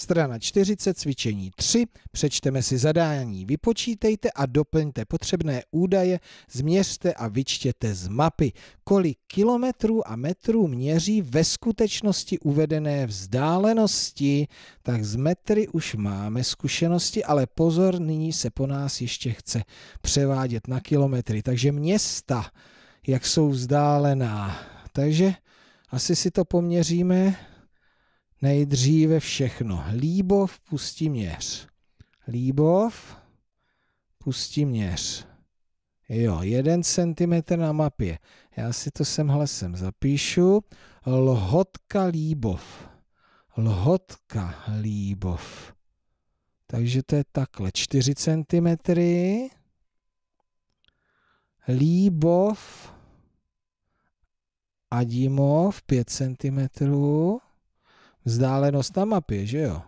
Strana 40, cvičení 3, přečteme si zadání, vypočítejte a doplňte potřebné údaje, změřte a vyčtěte z mapy, kolik kilometrů a metrů měří ve skutečnosti uvedené vzdálenosti. Tak z metry už máme zkušenosti, ale pozor, nyní se po nás ještě chce převádět na kilometry. Takže města, jak jsou vzdálená. Takže asi si to poměříme nejdříve všechno. Líbov pustí měř. Líbov pustí měř. Jo, jeden centimetr na mapě. Já si to sem hlasem zapíšu. Lhotka Líbov. Lhotka Líbov. Takže to je takhle. 4 cm. Líbov Adimov 5 cm vzdálenost na mapě, že jo?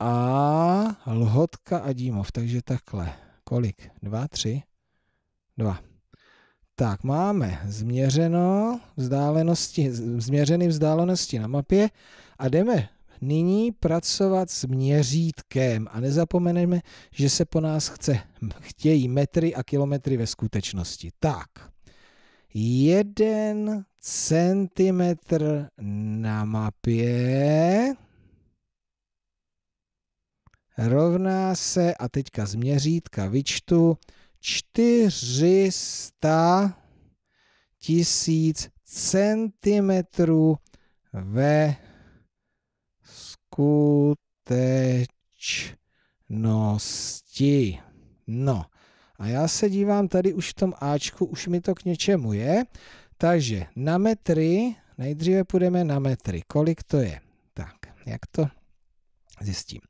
A Lhotka a Dímov, takže takhle. Kolik? Dva, tři? Dva. Tak máme změřeno vzdálenosti, změřený vzdálenosti na mapě a jdeme nyní pracovat s měřítkem a nezapomeneme, že se po nás chce, chtějí metry a kilometry ve skutečnosti. Tak jeden centimetr na mapě rovná se, a teďka z měřítka vyčtu, 400 tisíc centimetrů ve skutečnosti. No, a já se dívám tady už v tom Ačku, už mi to k něčemu je. Takže na metry, nejdříve půjdeme na metry. Kolik to je? Tak, jak to zjistím?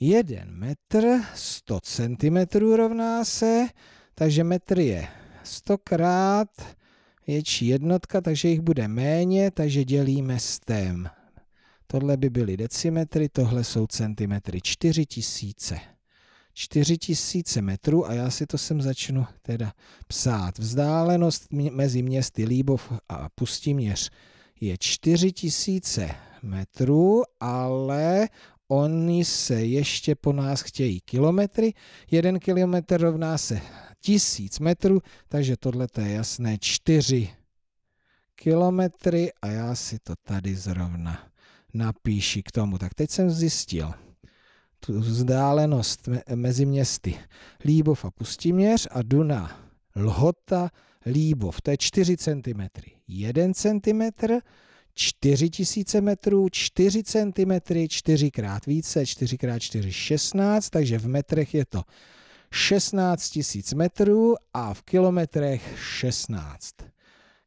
1 metr 100 cm rovná se, takže metr je 100 krát větší jednotka, takže jich bude méně, takže dělíme s tém. Tohle by byly decimetry, tohle jsou centimetry 4000. 4000 metrů a já si to sem začnu teda psát. Vzdálenost mezi městy Líbov a Pustiměř je 4000 metrů, ale oni se ještě po nás chtějí kilometry. Jeden kilometr rovná se 1000 metrů, takže tohle je jasné 4 kilometry a já si to tady zrovna napíši k tomu. Tak teď jsem zjistil, tu vzdálenost me mezi městy Líbov a Pustiměř a Duna Lhota Líbov. To je 4 cm. 1 cm, 4000 metrů, 4 cm, 4 krát více, 4 krát 4, 16, takže v metrech je to 16 000 metrů a v kilometrech 16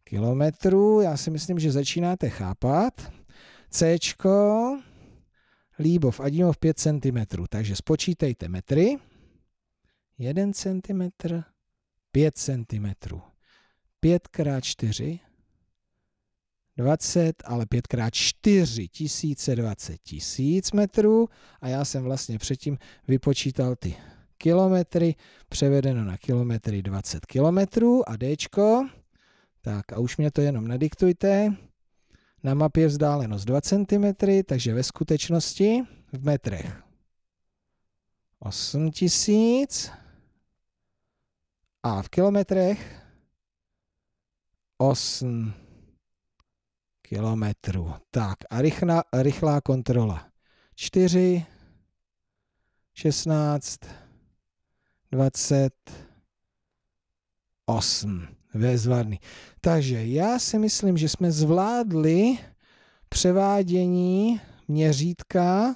kilometrů. Já si myslím, že začínáte chápat. C. Líbov a dímov 5 cm. Takže spočítejte metry. 1 cm, 5 cm. 5 x 4, 20, ale 5 x 4 1020 tisíc metrů. A já jsem vlastně předtím vypočítal ty kilometry, převedeno na kilometry 20 kilometrů a D. Tak a už mě to jenom nadiktujte. Na mapě vzdálenost 2 cm, takže ve skutečnosti v metrech 8000 a v kilometrech 8 kilometrů. Tak a rychlá, rychlá kontrola. 4, 16, 20, 8 ve Takže já si myslím, že jsme zvládli převádění měřítka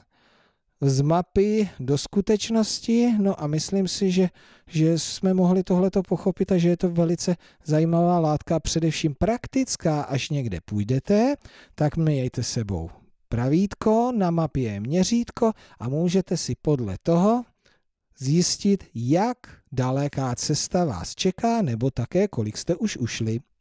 z mapy do skutečnosti, no a myslím si, že, že jsme mohli tohleto pochopit a že je to velice zajímavá látka, především praktická, až někde půjdete, tak mějte sebou pravítko, na mapě je měřítko a můžete si podle toho zjistit, jak daleká cesta vás čeká, nebo také kolik jste už ušli.